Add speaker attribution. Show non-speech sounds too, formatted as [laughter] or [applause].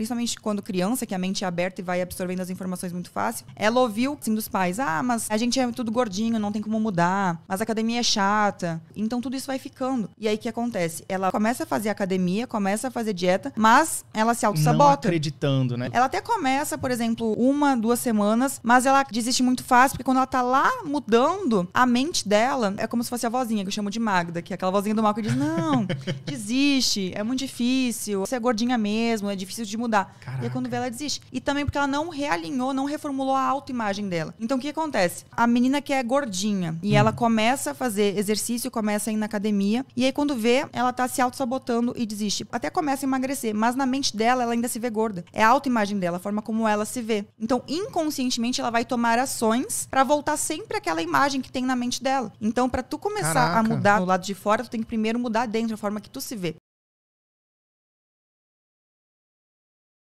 Speaker 1: principalmente quando criança, que a mente é aberta e vai absorvendo as informações muito fácil, ela ouviu assim dos pais: "Ah, mas a gente é tudo gordinho, não tem como mudar, mas a academia é chata". Então tudo isso vai ficando. E aí que acontece? Ela começa a fazer academia, começa a fazer dieta, mas ela se auto-sabota. Não
Speaker 2: acreditando, né? Ela
Speaker 1: até começa, por exemplo, uma, duas semanas, mas ela desiste muito fácil, porque quando ela tá lá mudando, a mente dela é como se fosse a vozinha, que eu chamo de Magda, que é aquela vozinha do mal que diz: "Não, [laughs] desiste, é muito difícil, você é gordinha mesmo, é difícil de mudar" mudar. Caraca. E aí, quando vê, ela desiste. E também porque ela não realinhou, não reformulou a autoimagem dela. Então, o que acontece? A menina que é gordinha e hum. ela começa a fazer exercício, começa a ir na academia, e aí, quando vê, ela tá se auto-sabotando e desiste. Até começa a emagrecer, mas na mente dela, ela ainda se vê gorda. É a autoimagem dela, a forma como ela se vê. Então, inconscientemente, ela vai tomar ações para voltar sempre àquela imagem que tem na mente dela. Então, para tu começar Caraca. a mudar do lado de fora, tu tem que primeiro mudar dentro, a forma que tu se vê.